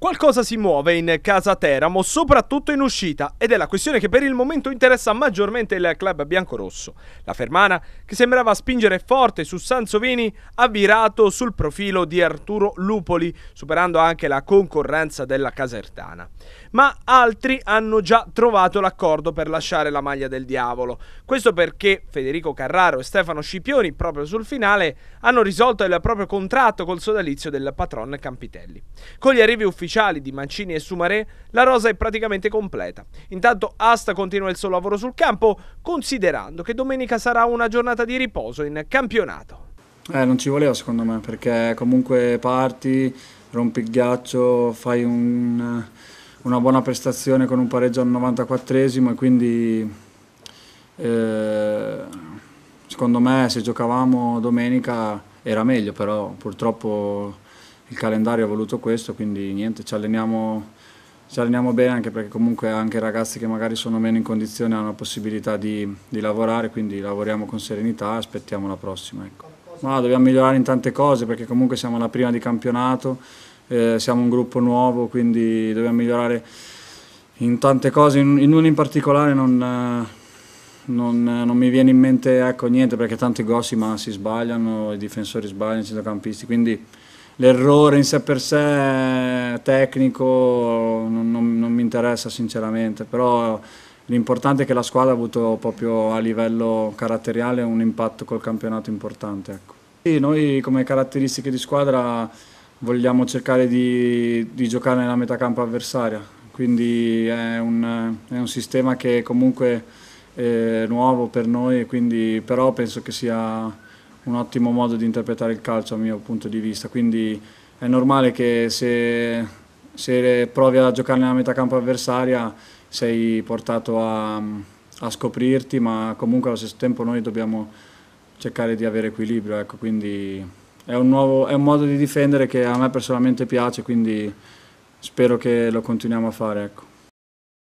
Qualcosa si muove in casa Teramo, soprattutto in uscita, ed è la questione che per il momento interessa maggiormente il club biancorosso. La Fermana, che sembrava spingere forte su Sansovini, ha virato sul profilo di Arturo Lupoli, superando anche la concorrenza della Casertana. Ma altri hanno già trovato l'accordo per lasciare la maglia del diavolo. Questo perché Federico Carraro e Stefano Scipioni, proprio sul finale, hanno risolto il proprio contratto col sodalizio del patron Campitelli. Con gli arrivi ufficiali ufficiali di Mancini e Sumaré, la rosa è praticamente completa. Intanto Asta continua il suo lavoro sul campo, considerando che domenica sarà una giornata di riposo in campionato. Eh, non ci voleva secondo me, perché comunque parti, rompi il ghiaccio, fai un, una buona prestazione con un pareggio al 94esimo e quindi eh, secondo me se giocavamo domenica era meglio, però purtroppo il calendario ha voluto questo, quindi niente, ci alleniamo, ci alleniamo bene anche perché comunque anche i ragazzi che magari sono meno in condizione hanno la possibilità di, di lavorare, quindi lavoriamo con serenità e aspettiamo la prossima. Ecco. Ma dobbiamo migliorare in tante cose perché comunque siamo la prima di campionato, eh, siamo un gruppo nuovo, quindi dobbiamo migliorare in tante cose, in, in una in particolare non... Eh, non, non, mi viene in mente ecco, niente perché tanti gossi ma si sbagliano, i difensori sbagliano, i centrocampisti, quindi l'errore in sé per sé tecnico non, non, non mi interessa sinceramente, però l'importante è che la squadra ha avuto proprio a livello caratteriale un impatto col campionato importante. Ecco. noi come caratteristiche di squadra vogliamo cercare di, di giocare nella metà campo avversaria, quindi è un, è un sistema che comunque è nuovo per noi, quindi, però penso che sia un ottimo modo di interpretare il calcio a mio punto di vista, quindi è normale che se, se provi a giocare nella metà campo avversaria sei portato a, a, scoprirti, ma comunque allo stesso tempo noi dobbiamo cercare di avere equilibrio, ecco, quindi è un, nuovo, è un modo di difendere che a me personalmente piace, quindi spero che lo continuiamo a fare. Ecco.